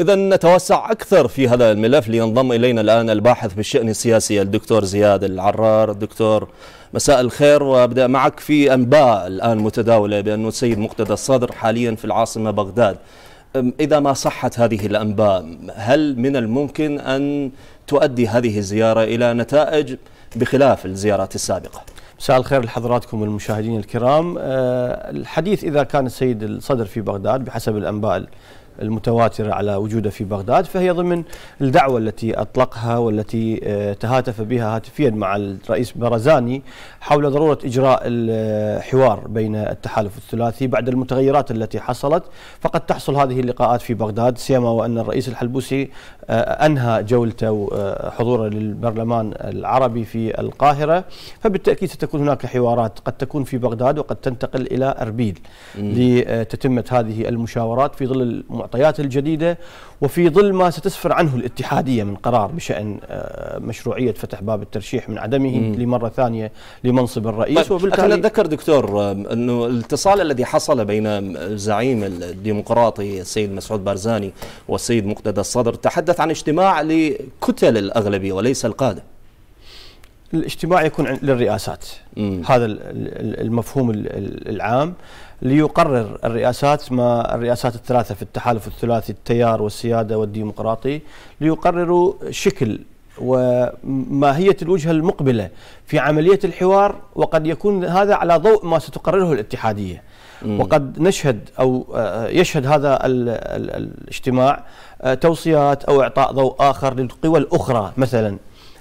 إذا نتوسع أكثر في هذا الملف لينضم إلينا الآن الباحث بالشأن السياسي الدكتور زياد العرار الدكتور مساء الخير وأبدأ معك في أنباء الآن متداولة بأن السيد مقتدى الصدر حاليا في العاصمة بغداد إذا ما صحت هذه الأنباء هل من الممكن أن تؤدي هذه الزيارة إلى نتائج بخلاف الزيارات السابقة؟ مساء الخير لحضراتكم المشاهدين الكرام أه، الحديث إذا كان السيد الصدر في بغداد بحسب الأنباء المتواترة على وجوده في بغداد فهي ضمن الدعوة التي أطلقها والتي آه، تهاتف بها هاتفيا مع الرئيس برزاني حول ضرورة إجراء الحوار بين التحالف الثلاثي بعد المتغيرات التي حصلت فقد تحصل هذه اللقاءات في بغداد سيما وأن الرئيس الحلبوسي آه، أنهى جولته وحضوره آه، للبرلمان العربي في القاهرة فبالتأكيد ستكون هناك حوارات قد تكون في بغداد وقد تنتقل إلى أربيل لتتمة هذه المشاورات في ظل المعطيات الجديدة وفي ظل ما ستسفر عنه الاتحادية من قرار بشأن آه، مشروعية فتح باب الترشيح من عدمه مم. لمرة ثانية لمنصب الرئيس طيب وبالتالي أتذكر دكتور آه، أنه الاتصال الذي حصل بين الزعيم الديمقراطي السيد مسعود بارزاني والسيد مقتدى الصدر تحدث عن اجتماع لكتل الأغلبية وليس القادة الاجتماع يكون للرئاسات مم. هذا المفهوم العام ليقرر الرئاسات ما الرئاسات الثلاثه في التحالف الثلاثي التيار والسياده والديمقراطي ليقرروا شكل وماهيه الوجهه المقبله في عمليه الحوار وقد يكون هذا على ضوء ما ستقرره الاتحاديه مم. وقد نشهد او آه، يشهد هذا الاجتماع آه، توصيات او اعطاء ضوء اخر للقوى الاخرى مثلا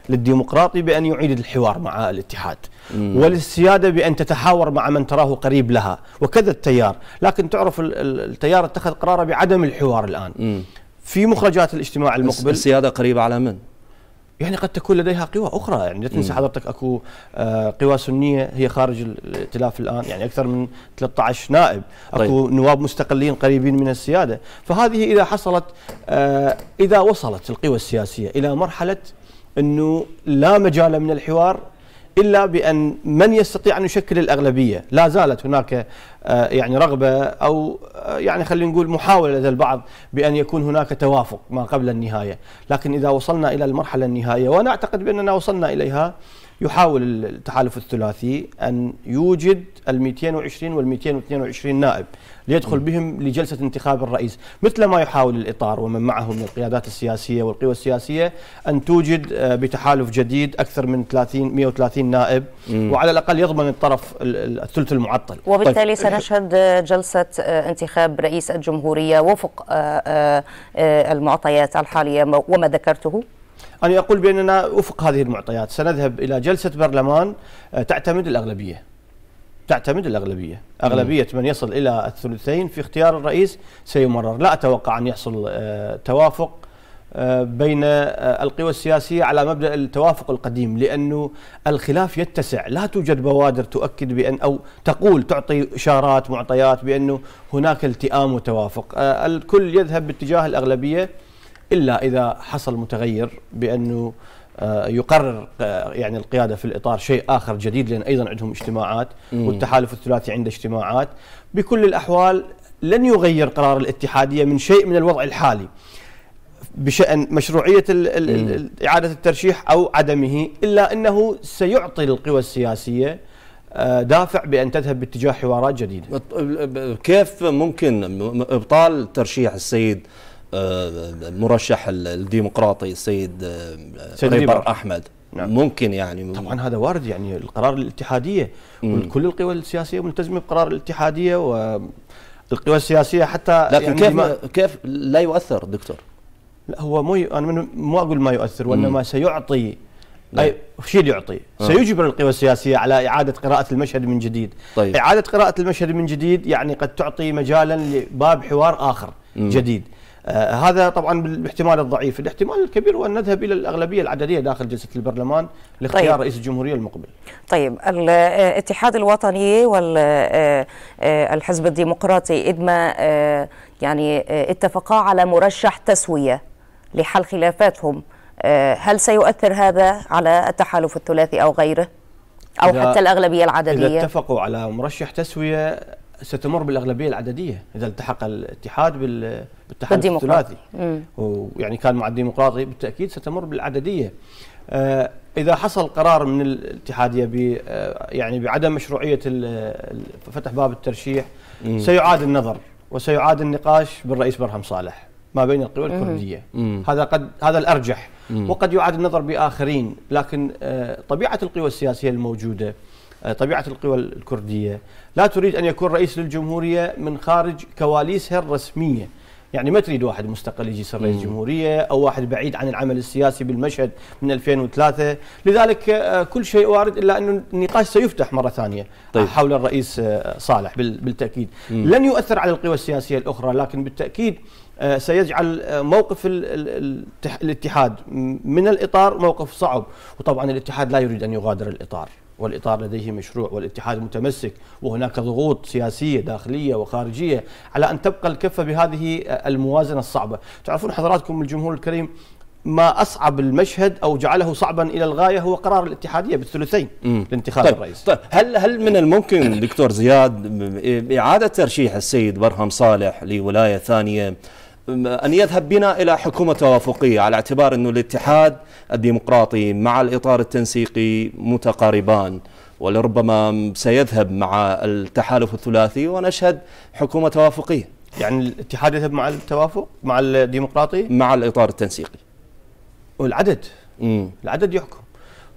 للديمقراطي بأن يعيد الحوار مع الاتحاد مم. وللسيادة بأن تتحاور مع من تراه قريب لها وكذا التيار لكن تعرف التيار اتخذ قراره بعدم الحوار الآن مم. في مخرجات الاجتماع المقبل السيادة قريبة على من؟ يعني قد تكون لديها قوى اخرى يعني لا تنسى حضرتك اكو آه، قوى سنيه هي خارج الائتلاف الان يعني اكثر من 13 نائب اكو طيب. نواب مستقلين قريبين من السياده فهذه اذا حصلت آه، اذا وصلت القوى السياسيه الى مرحله انه لا مجال من الحوار الا بان من يستطيع ان يشكل الاغلبيه، لا زالت هناك آه، يعني رغبه او آه، يعني خلينا نقول محاوله لدى البعض بان يكون هناك توافق ما قبل النهايه، لكن اذا وصلنا الى المرحله النهائيه وانا اعتقد باننا وصلنا اليها يحاول التحالف الثلاثي أن يوجد ال 220 وال 222 نائب ليدخل بهم لجلسة انتخاب الرئيس مثل ما يحاول الإطار ومن معه من القيادات السياسية والقوى السياسية أن توجد آه، بتحالف جديد أكثر من 30 130 نائب وعلى الأقل يضمن الطرف الثلث المعطل طيب. وبالتالي طيب. سنشهد جلسة آه، انتخاب رئيس الجمهورية وفق آه، المعطيات الحالية وما ذكرته أن يقول بأننا وفق هذه المعطيات سنذهب إلى جلسة برلمان آه، تعتمد الأغلبية تعتمد الأغلبية أغلبية من يصل إلى الثلثين في اختيار الرئيس سيمرر لا أتوقع أن يحصل آه، توافق آه، بين القوى السياسية على مبدأ التوافق القديم لأنه الخلاف يتسع لا توجد بوادر تؤكد بأن أو تقول تعطي إشارات معطيات بأنه هناك التئام وتوافق الكل يذهب باتجاه الأغلبية الا اذا حصل متغير بانه آه، يقرر آه، يعني القياده في الاطار شيء اخر جديد لان ايضا عندهم اجتماعات والتحالف الثلاثي عنده اجتماعات بكل الاحوال لن يغير قرار الاتحاديه من شيء من الوضع الحالي بشان مشروعيه اعاده الترشيح او عدمه الا انه سيعطي للقوى السياسيه آه، دافع بان تذهب باتجاه حوارات جديده. كيف ممكن ابطال ترشيح السيد المرشح آه، الديمقراطي السيد ريبر آه، احمد نعم. ممكن يعني طبعا هذا وارد يعني القرار الاتحاديه وكل القوى السياسيه ملتزمه بقرار الاتحاديه والقوى السياسيه حتى لكن يعني كيف ما كيف لا يؤثر دكتور؟ لا هو مو ي... انا مو اقول ما يؤثر وانما سيعطي اي نعم. اي شيء يعطي آه. سيجبر القوى السياسيه على اعاده قراءه المشهد من جديد طيب. اعاده قراءه المشهد من جديد يعني قد تعطي مجالا لباب حوار اخر مم. جديد آه، هذا طبعا بالاحتمال الضعيف، الاحتمال الكبير هو ان نذهب الى الاغلبيه العدديه داخل جلسه البرلمان لاختيار طيب. رئيس الجمهوريه المقبل. طيب آه، الاتحاد الوطني والحزب آه، الديمقراطي ادما يعني اتفقا على مرشح تسويه لحل خلافاتهم، هل سيؤثر هذا على التحالف الثلاثي او غيره؟ او حتى الاغلبيه العدديه؟ اذا اتفقوا على مرشح تسويه ستمر بالاغلبيه العدديه اذا التحق الاتحاد بالتحالف الثلاثي ويعني كان مع الديمقراطي بالتاكيد ستمر بالعدديه آه، اذا حصل قرار من الاتحاديه ب آه، يعني بعدم مشروعيه فتح باب الترشيح مم. سيعاد النظر وسيعاد النقاش بالرئيس برهم صالح ما بين القوى الكرديه هذا قد هذا الارجح مم. وقد يعاد النظر باخرين لكن آه، طبيعه القوى السياسيه الموجوده آه، طبيعة القوى الكردية لا تريد أن يكون رئيس للجمهورية من خارج كواليسها الرسمية يعني ما تريد واحد مستقل يجي يصير رئيس جمهورية أو واحد بعيد عن العمل السياسي بالمشهد من 2003 لذلك آه، كل شيء وارد إلا أن النقاش سيفتح مرة ثانية طيب. حول الرئيس آه، صالح بالتأكيد مم. لن يؤثر على القوى السياسية الأخرى لكن بالتأكيد سيجعل موقف الاتحاد من الإطار موقف صعب وطبعا الاتحاد لا يريد أن يغادر الإطار والإطار لديه مشروع والاتحاد متمسك وهناك ضغوط سياسية داخلية وخارجية على أن تبقى الكفة بهذه الموازنة الصعبة تعرفون حضراتكم الجمهور الكريم ما اصعب المشهد او جعله صعبا الى الغايه هو قرار الاتحاديه بالثلثين لانتخاب طيب الرئيس طيب هل هل من الممكن دكتور زياد اعاده ترشيح السيد برهم صالح لولايه ثانيه أن يذهب بنا إلى حكومة توافقية على اعتبار أن الاتحاد الديمقراطي مع الإطار التنسيقي متقاربان ولربما سيذهب مع التحالف الثلاثي ونشهد حكومة توافقية يعني الاتحاد يذهب مع التوافق مع الديمقراطي مع الإطار التنسيقي والعدد مم. العدد يحكم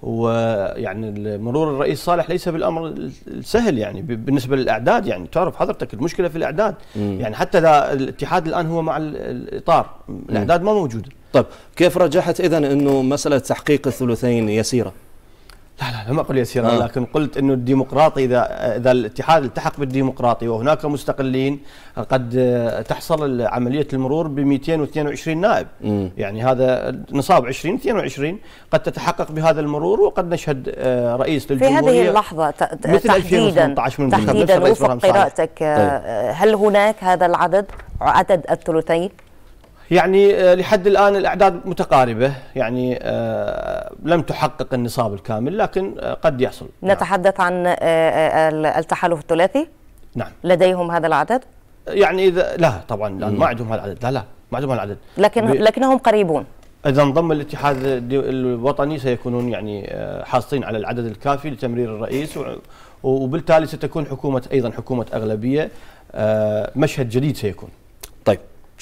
ويعني مرور الرئيس صالح ليس بالامر السهل يعني بالنسبه للاعداد يعني تعرف حضرتك المشكله في الاعداد مم. يعني حتى لا الاتحاد الان هو مع الاطار الاعداد ما موجوده طيب كيف رجحت اذا انه مساله تحقيق الثلثين يسيره لا لا, لم اقل يسيرا آه. لكن قلت انه الديمقراطي اذا اذا الاتحاد التحق بالديمقراطي وهناك مستقلين قد تحصل عمليه المرور ب 222 نائب م. يعني هذا نصاب 20 22 قد تتحقق بهذا المرور وقد نشهد آه، رئيس للجمهوريه في هذه اللحظه مثل تحديدا من تحديدا وفق قراءتك آه، طيب. هل هناك هذا العدد عدد الثلثين؟ يعني آه، لحد الآن الأعداد متقاربة يعني آه، لم تحقق النصاب الكامل لكن آه، قد يحصل نعم. نتحدث عن التحالف الثلاثي نعم لديهم هذا العدد يعني إذا لا طبعا الآن ما عندهم هذا العدد لا لا ما عندهم هذا العدد لكن ب... لكنهم قريبون إذا انضم الاتحاد الوطني سيكونون يعني حاصلين على العدد الكافي لتمرير الرئيس وبالتالي ستكون حكومة أيضا حكومة أغلبية مشهد جديد سيكون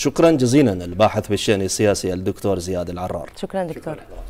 شكرا جزيلا الباحث بالشأن السياسي الدكتور زياد العرار شكرا دكتور